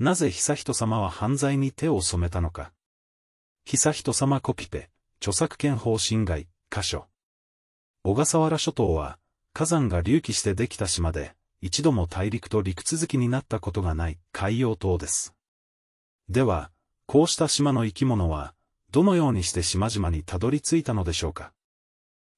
なぜ悠仁さまは犯罪に手を染めたのか。悠仁さまコピペ、著作権法侵害、箇所。小笠原諸島は、火山が隆起してできた島で、一度も大陸と陸続きになったことがない海洋島です。では、こうした島の生き物は、どのようにして島々にたどり着いたのでしょうか。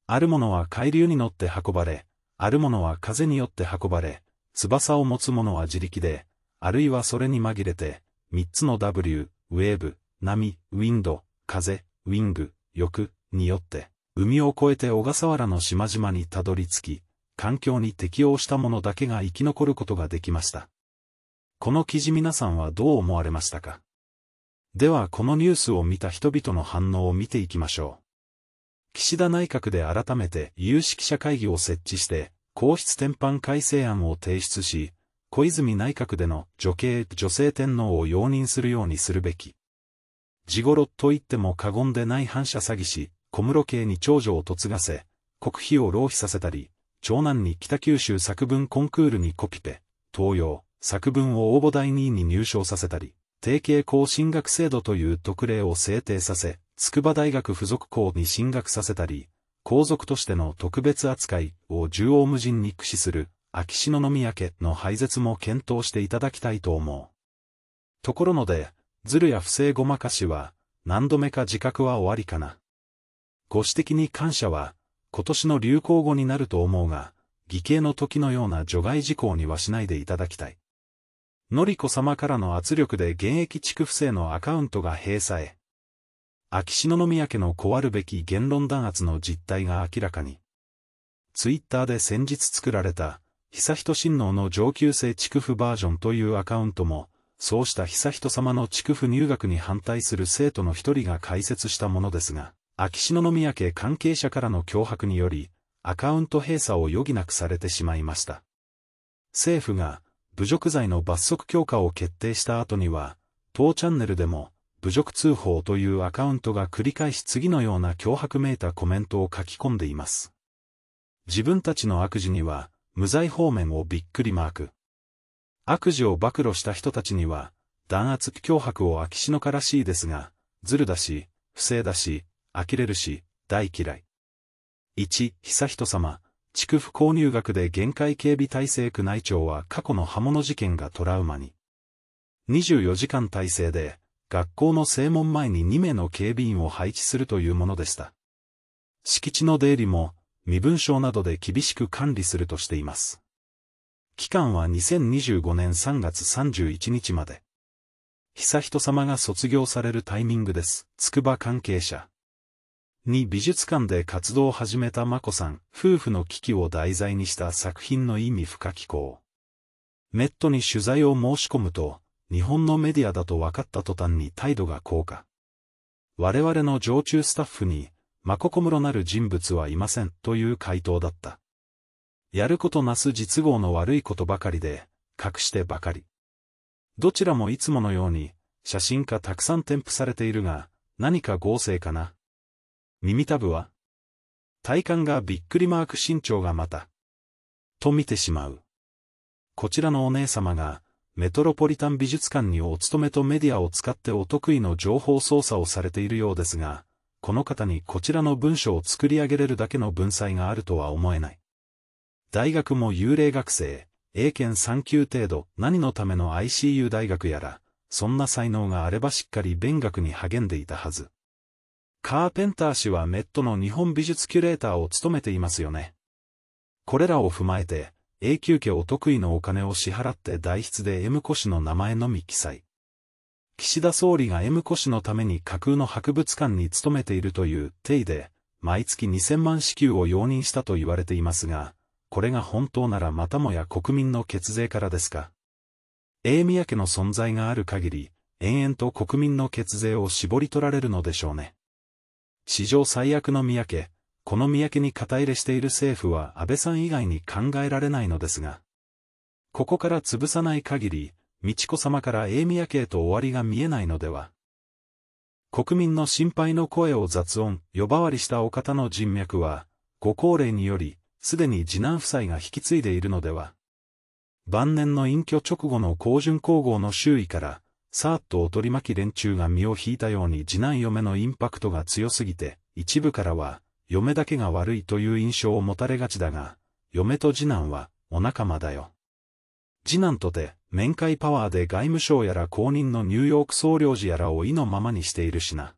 あるものは海流に乗って運ばれ、あるものは風によって運ばれ、翼を持つものは自力で、あるいはそれに紛れて、3つの W、ウェーブ、波、ウィンド、風、ウィング、欲によって、海を越えて小笠原の島々にたどり着き、環境に適応したものだけが生き残ることができました。この記事皆さんはどう思われましたかではこのニュースを見た人々の反応を見ていきましょう。岸田内閣で改めて有識者会議を設置して、皇室転換改正案を提出し、小泉内閣での女系女性天皇を容認するようにするべき。地頃と言っても過言でない反射詐欺師、小室家に長女を嫁がせ、国費を浪費させたり、長男に北九州作文コンクールにコピペ、東洋、作文を応募第2位に入賞させたり、定型校進学制度という特例を制定させ、筑波大学附属校に進学させたり、皇族としての特別扱いを縦横無尽に駆使する秋篠宮家の廃絶も検討していただきたいと思う。ところので、ズルや不正ごまかしは、何度目か自覚は終わりかな。ご指摘に感謝は、今年の流行語になると思うが、義兄の時のような除外事項にはしないでいただきたい。のりこ様からの圧力で現役地区不正のアカウントが閉鎖へ。秋篠宮家の壊るべき言論弾圧の実態が明らかに。ツイッターで先日作られた、悠仁親王の上級生築区府バージョンというアカウントも、そうした悠仁様の地区入学に反対する生徒の一人が開設したものですが、秋篠宮家関係者からの脅迫により、アカウント閉鎖を余儀なくされてしまいました。政府が、侮辱罪の罰則強化を決定した後には、当チャンネルでも、侮辱通報というアカウントが繰り返し次のような脅迫めいたコメントを書き込んでいます。自分たちの悪事には、無罪方面をびっくりマーク。悪事を暴露した人たちには、弾圧脅迫を秋篠からしいですが、ずるだし、不正だし、呆れるし、大嫌い。1、久人様、区府購入額で限界警備体制区内庁は過去の刃物事件がトラウマに。24時間体制で、学校の正門前に2名の警備員を配置するというものでした。敷地の出入りも、身分証などで厳しく管理するとしています。期間は2025年3月31日まで。悠仁さまが卒業されるタイミングです。筑波関係者。に美術館で活動を始めた眞子さん、夫婦の危機を題材にした作品の意味深き行。ネットに取材を申し込むと、日本のメディアだと分かった途端に態度が硬化。我々の常駐スタッフにマココムロなる人物はいませんという回答だった。やることなす実業の悪いことばかりで、隠してばかり。どちらもいつものように、写真家たくさん添付されているが、何か合成かな。耳たぶは体幹がびっくりマーク身長がまた。と見てしまう。こちらのお姉様が、メトロポリタン美術館にお勤めとメディアを使ってお得意の情報操作をされているようですが、この方にこちらの文章を作り上げれるだけの文才があるとは思えない。大学も幽霊学生、英検3級程度、何のための ICU 大学やら、そんな才能があればしっかり勉学に励んでいたはず。カーペンター氏はメットの日本美術キュレーターを務めていますよね。これらを踏まえて、永久家お得意のお金を支払って代筆で M 子氏の名前のみ記載。岸田総理が M 子氏のために架空の博物館に勤めているという定位で、毎月2000万支給を容認したと言われていますが、これが本当ならまたもや国民の血税からですか。英宮家の存在がある限り、延々と国民の血税を絞り取られるのでしょうね。史上最悪の宮家、この宮家に肩入れしている政府は安倍さん以外に考えられないのですが、ここから潰さない限り、美智子様から英宮家へと終わりが見えないのでは。国民の心配の声を雑音、呼ばわりしたお方の人脈は、ご高齢により、すでに次男夫妻が引き継いでいるのでは。晩年の隠居直後の高順皇后の周囲から、さーっとお取り巻き連中が身を引いたように次男嫁のインパクトが強すぎて、一部からは、嫁だけが悪いという印象を持たれがちだが、嫁と次男は、お仲間だよ。次男とて、面会パワーで外務省やら公認のニューヨーク総領事やらを意のままにしているしな。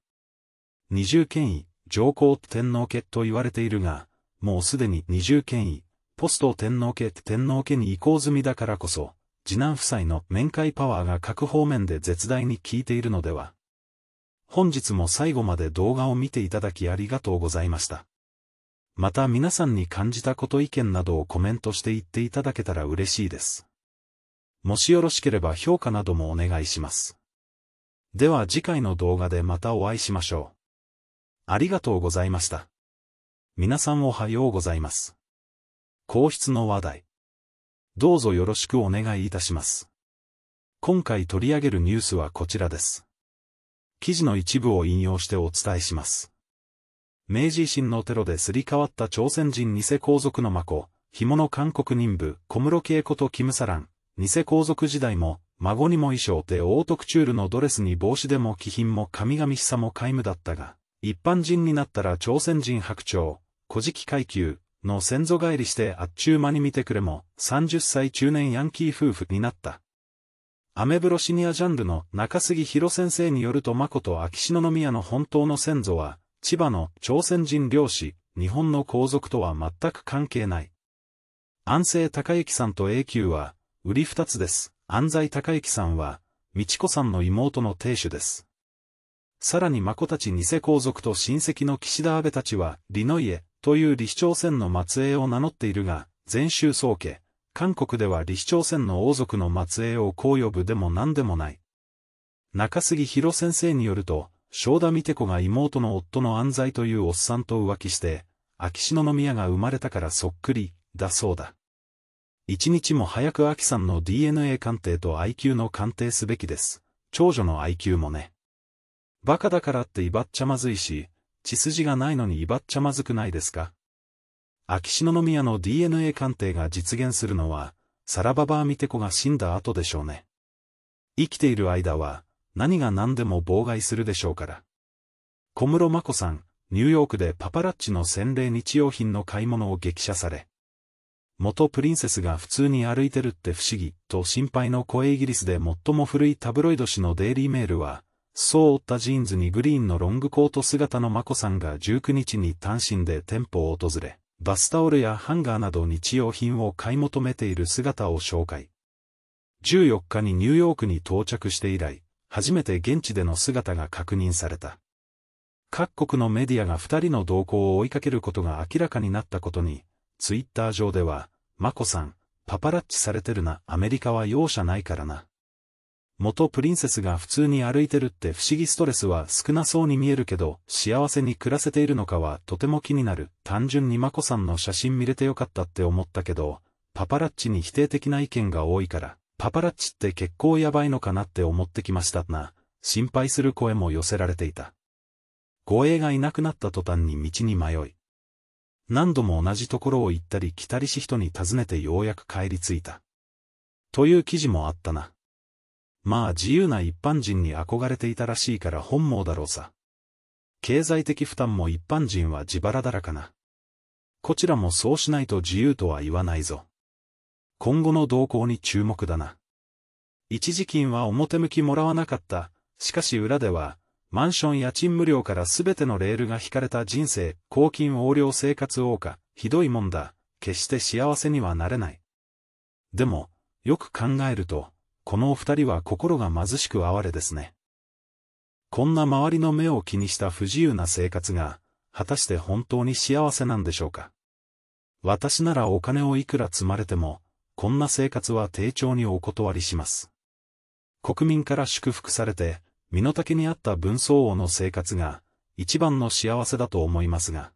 二重権威、上皇天皇家と言われているが、もうすでに二重権威、ポスト天皇家天皇家に移行済みだからこそ、次男夫妻の面会パワーが各方面で絶大に効いているのでは。本日も最後まで動画を見ていただきありがとうございました。また皆さんに感じたこと意見などをコメントして言っていただけたら嬉しいです。もしよろしければ評価などもお願いします。では次回の動画でまたお会いしましょう。ありがとうございました。皆さんおはようございます。皇室の話題。どうぞよろしくお願いいたします。今回取り上げるニュースはこちらです。記事の一部を引用してお伝えします。明治維新のテロですり替わった朝鮮人偽皇族の孫、紐の韓国人部、小室恵子とキムサラン、偽皇族時代も、孫にも衣装でオートクチュールのドレスに帽子でも気品も神々しさも皆無だったが、一般人になったら朝鮮人白鳥、古事記階級の先祖返りしてあっちゅう間に見てくれも、30歳中年ヤンキー夫婦になった。アメブロシニアジャンルの中杉弘先生によると誠秋篠宮の本当の先祖は、千葉の朝鮮人漁師、日本の皇族とは全く関係ない。安政隆之さんと永久は、売り二つです。安西隆之さんは、美智子さんの妹の亭主です。さらに孫たち偽皇族と親戚の岸田安部たちは、ノの家、という李市長鮮の末裔を名乗っているが、全州宗家、韓国では李市長鮮の王族の末裔をこう呼ぶでも何でもない。中杉弘先生によると、正田美て子が妹の夫の安西というおっさんと浮気して、秋篠宮が生まれたからそっくり、だそうだ。一日も早く秋さんの DNA 鑑定と IQ の鑑定すべきです。長女の IQ もね。バカだからって威張っちゃまずいし、血筋がないのに威張っちゃまずくないですか秋篠宮の DNA 鑑定が実現するのは、サラババアミテコが死んだ後でしょうね。生きている間は、何が何でも妨害するでしょうから。小室眞子さん、ニューヨークでパパラッチの洗礼日用品の買い物を激写され、元プリンセスが普通に歩いてるって不思議、と心配の声イギリスで最も古いタブロイド紙のデイリーメールは、そう折ったジーンズにグリーンのロングコート姿のマコさんが19日に単身で店舗を訪れ、バスタオルやハンガーなど日用品を買い求めている姿を紹介。14日にニューヨークに到着して以来、初めて現地での姿が確認された。各国のメディアが二人の動向を追いかけることが明らかになったことに、ツイッター上では、マコさん、パパラッチされてるな、アメリカは容赦ないからな。元プリンセスが普通に歩いてるって不思議ストレスは少なそうに見えるけど、幸せに暮らせているのかはとても気になる。単純にマコさんの写真見れてよかったって思ったけど、パパラッチに否定的な意見が多いから、パパラッチって結構やばいのかなって思ってきましたな。心配する声も寄せられていた。護衛がいなくなった途端に道に迷い、何度も同じところを行ったり来たりし人に尋ねてようやく帰り着いた。という記事もあったな。まあ自由な一般人に憧れていたらしいから本望だろうさ。経済的負担も一般人は自腹だらかな。こちらもそうしないと自由とは言わないぞ。今後の動向に注目だな。一時金は表向きもらわなかった。しかし裏では、マンション家賃無料からすべてのレールが引かれた人生、公金横領生活多か、ひどいもんだ、決して幸せにはなれない。でも、よく考えると、このお二人は心が貧しく哀れですね。こんな周りの目を気にした不自由な生活が、果たして本当に幸せなんでしょうか。私ならお金をいくら積まれても、こんな生活は丁重にお断りします。国民から祝福されて、身の丈に合った文相王の生活が、一番の幸せだと思いますが。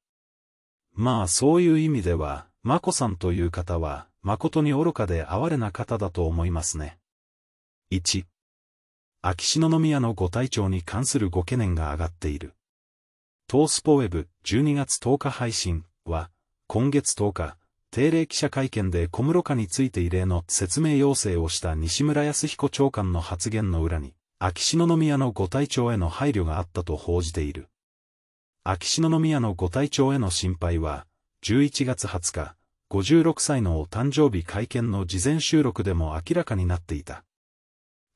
まあそういう意味では、ま子さんという方は、誠に愚かで哀れな方だと思いますね。1. 秋篠宮のご体調に関するご懸念が上がっている。トースポウェブ12月10日配信は、今月10日、定例記者会見で小室家について異例の説明要請をした西村康彦長官の発言の裏に、秋篠宮のご体調への配慮があったと報じている。秋篠宮のご体調への心配は、11月20日、56歳のお誕生日会見の事前収録でも明らかになっていた。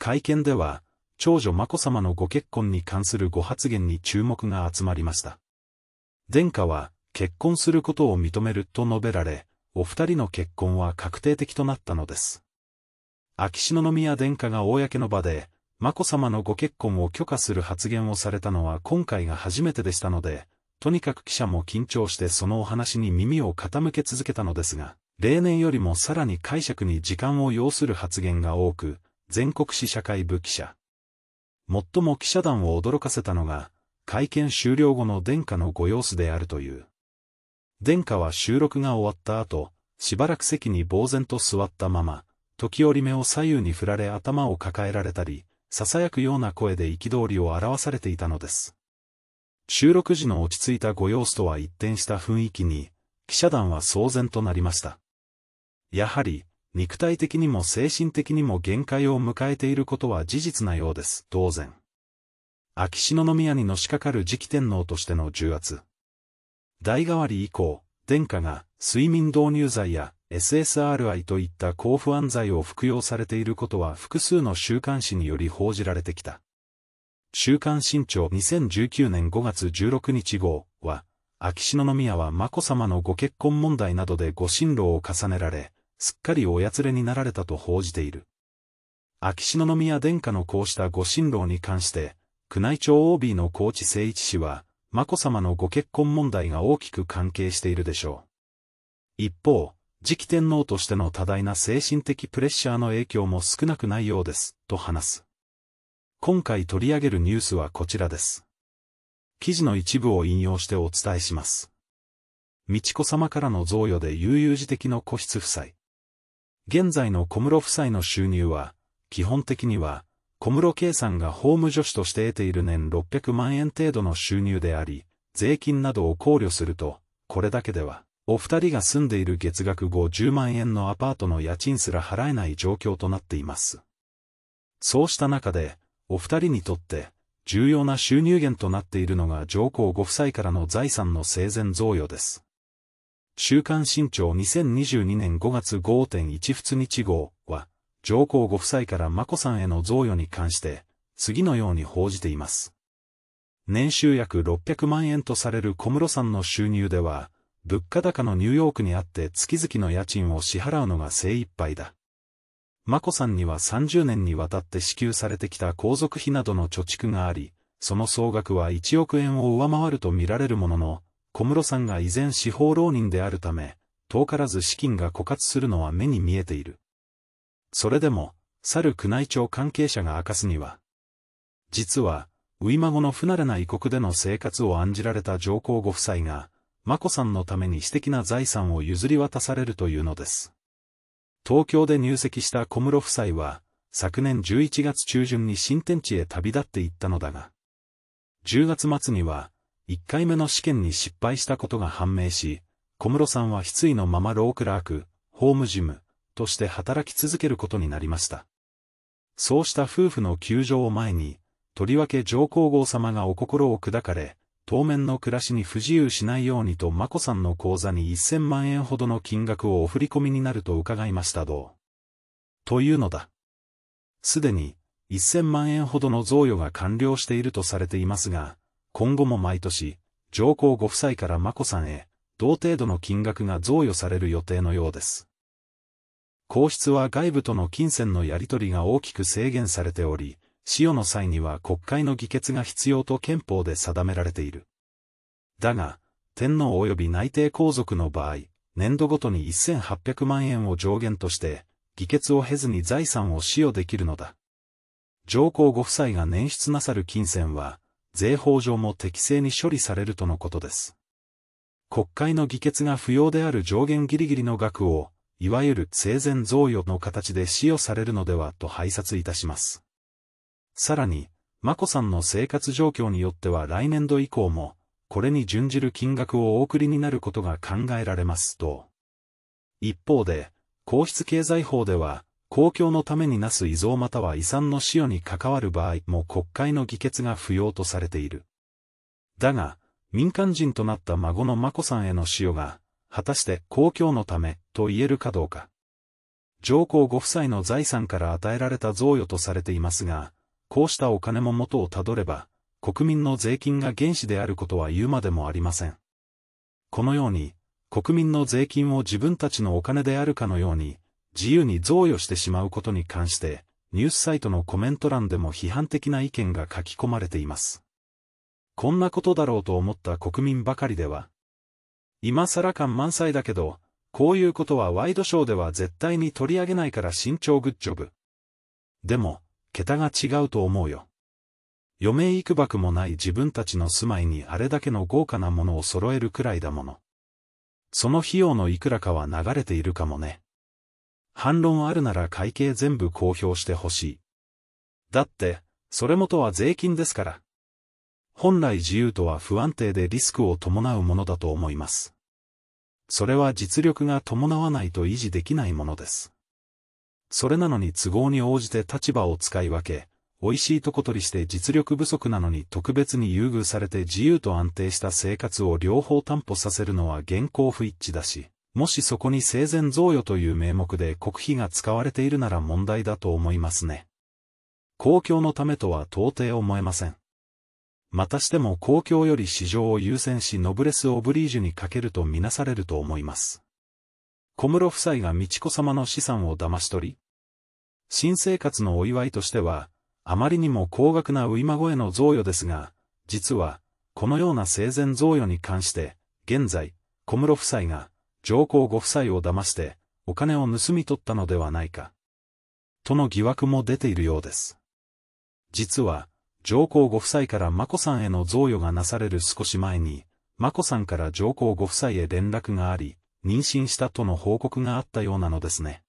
会見では、長女眞子さまのご結婚に関するご発言に注目が集まりました。殿下は、結婚することを認めると述べられ、お二人の結婚は確定的となったのです。秋篠宮殿下が公の場で、眞子さまのご結婚を許可する発言をされたのは今回が初めてでしたので、とにかく記者も緊張してそのお話に耳を傾け続けたのですが、例年よりもさらに解釈に時間を要する発言が多く、全国紙社会部記者。最も記者団を驚かせたのが、会見終了後の殿下のご様子であるという。殿下は収録が終わった後、しばらく席に呆然と座ったまま、時折目を左右に振られ頭を抱えられたり、囁くような声で憤りを表されていたのです。収録時の落ち着いたご様子とは一転した雰囲気に、記者団は騒然となりました。やはり、肉体的にも精神的にも限界を迎えていることは事実なようです、当然。秋篠宮にのしかかる次期天皇としての重圧。代替わり以降、殿下が睡眠導入剤や SSRI といった抗不安剤を服用されていることは複数の週刊誌により報じられてきた。週刊新潮2019年5月16日号は、秋篠宮は眞子さまのご結婚問題などでご心労を重ねられ、すっかりおやつれになられたと報じている。秋篠宮殿下のこうしたご心労に関して、宮内庁 OB の高知誠一氏は、眞子さまのご結婚問題が大きく関係しているでしょう。一方、次期天皇としての多大な精神的プレッシャーの影響も少なくないようです、と話す。今回取り上げるニュースはこちらです。記事の一部を引用してお伝えします。美智子様からの贈与で悠々自適の個室夫妻。現在の小室夫妻の収入は、基本的には、小室圭さんが法務助手として得ている年600万円程度の収入であり、税金などを考慮すると、これだけでは、お二人が住んでいる月額50万円のアパートの家賃すら払えない状況となっています。そうした中で、お二人にとって、重要な収入源となっているのが上皇ご夫妻からの財産の生前贈与です。週刊新潮2022年5月5.17日号は、上皇ご夫妻から眞子さんへの贈与に関して、次のように報じています。年収約600万円とされる小室さんの収入では、物価高のニューヨークにあって月々の家賃を支払うのが精一杯だ。眞子さんには30年にわたって支給されてきた皇族費などの貯蓄があり、その総額は1億円を上回ると見られるものの、小室さんが依然司法浪人であるため、遠からず資金が枯渇するのは目に見えている。それでも、去る宮内庁関係者が明かすには、実は、ウイマゴの不慣れな異国での生活を案じられた上皇ご夫妻が、眞子さんのために私的な財産を譲り渡されるというのです。東京で入籍した小室夫妻は、昨年11月中旬に新天地へ旅立っていったのだが、10月末には、1回目の試験に失敗したことが判明し、小室さんは失意のままロークラーク、ホームジム、として働き続けることになりました。そうした夫婦の窮状を前に、とりわけ上皇后様がお心を砕かれ、当面の暮らしに不自由しないようにと眞子さんの口座に1000万円ほどの金額をお振り込みになると伺いましたどう。というのだ。すでに、1000万円ほどの贈与が完了しているとされていますが、今後も毎年、上皇ご夫妻から眞子さんへ、同程度の金額が贈与される予定のようです。皇室は外部との金銭のやり取りが大きく制限されており、使用の際には国会の議決が必要と憲法で定められている。だが、天皇及び内定皇族の場合、年度ごとに1800万円を上限として、議決を経ずに財産を使用できるのだ。上皇ご夫妻が捻出なさる金銭は、税法上も適正に処理されるとのことです。国会の議決が不要である上限ギリギリの額を、いわゆる生前贈与の形で使用されるのではと拝察いたします。さらに、眞子さんの生活状況によっては来年度以降も、これに準じる金額をお送りになることが考えられますと。一方で、皇室経済法では、公共のためになす遺贈または遺産の使用に関わる場合も国会の議決が不要とされている。だが、民間人となった孫の眞子さんへの使用が、果たして公共のためと言えるかどうか。上皇ご夫妻の財産から与えられた贈与とされていますが、こうしたお金も元をたどれば、国民の税金が原資であることは言うまでもありません。このように、国民の税金を自分たちのお金であるかのように、自由に贈与してしまうことに関して、ニュースサイトのコメント欄でも批判的な意見が書き込まれています。こんなことだろうと思った国民ばかりでは、今更感満載だけど、こういうことはワイドショーでは絶対に取り上げないから慎重グッジョブ。でも、桁が違うと思うよ。余命幾くばくもない自分たちの住まいにあれだけの豪華なものを揃えるくらいだもの。その費用のいくらかは流れているかもね。反論あるなら会計全部公表してほしい。だって、それもとは税金ですから。本来自由とは不安定でリスクを伴うものだと思います。それは実力が伴わないと維持できないものです。それなのに都合に応じて立場を使い分け、美味しいとこ取りして実力不足なのに特別に優遇されて自由と安定した生活を両方担保させるのは現行不一致だし、もしそこに生前贈与という名目で国費が使われているなら問題だと思いますね。公共のためとは到底思えません。またしても公共より市場を優先しノブレス・オブリージュにかけるとみなされると思います。小室夫妻が美智子様の資産を騙し取り、新生活のお祝いとしては、あまりにも高額な初孫への贈与ですが、実は、このような生前贈与に関して、現在、小室夫妻が、上皇ご夫妻を騙して、お金を盗み取ったのではないか。との疑惑も出ているようです。実は、上皇ご夫妻から眞子さんへの贈与がなされる少し前に、眞子さんから上皇ご夫妻へ連絡があり、妊娠したとの報告があったようなのですね。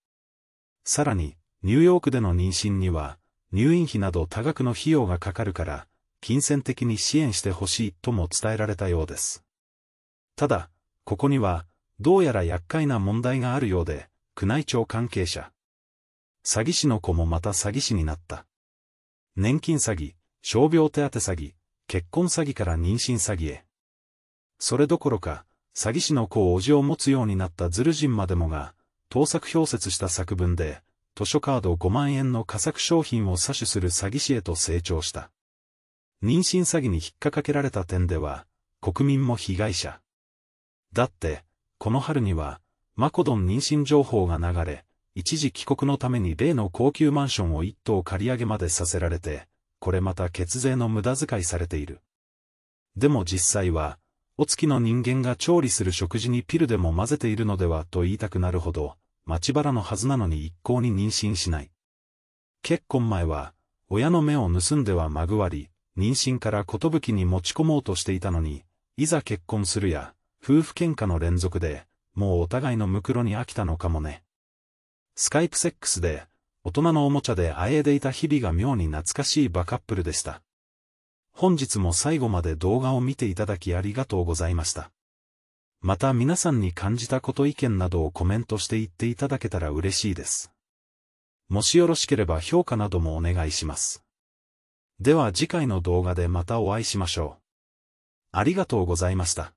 さらに、ニューヨークでの妊娠には、入院費など多額の費用がかかるから、金銭的に支援してほしいとも伝えられたようです。ただ、ここには、どうやら厄介な問題があるようで、宮内庁関係者。詐欺師の子もまた詐欺師になった。年金詐欺、傷病手当詐欺、結婚詐欺から妊娠詐欺へ。それどころか、詐欺師の子をおじを持つようになったズル人までもが、盗作表説した作文で、図書カード5万円の仮作商品を詐取する詐欺師へと成長した。妊娠詐欺に引っかかけられた点では、国民も被害者。だって、この春には、マコドン妊娠情報が流れ、一時帰国のために例の高級マンションを一棟借り上げまでさせられて、これまた血税の無駄遣いされている。でも実際は、お月の人間が調理する食事にピルでも混ぜているのではと言いたくなるほど、町原のはずなのに一向に妊娠しない。結婚前は、親の目を盗んではまぐわり、妊娠から寿に持ち込もうとしていたのに、いざ結婚するや、夫婦喧嘩の連続で、もうお互いのムクロに飽きたのかもね。スカイプセックスで、大人のおもちゃであえいでいた日々が妙に懐かしいバカップルでした。本日も最後まで動画を見ていただきありがとうございました。また皆さんに感じたこと意見などをコメントして言っていただけたら嬉しいです。もしよろしければ評価などもお願いします。では次回の動画でまたお会いしましょう。ありがとうございました。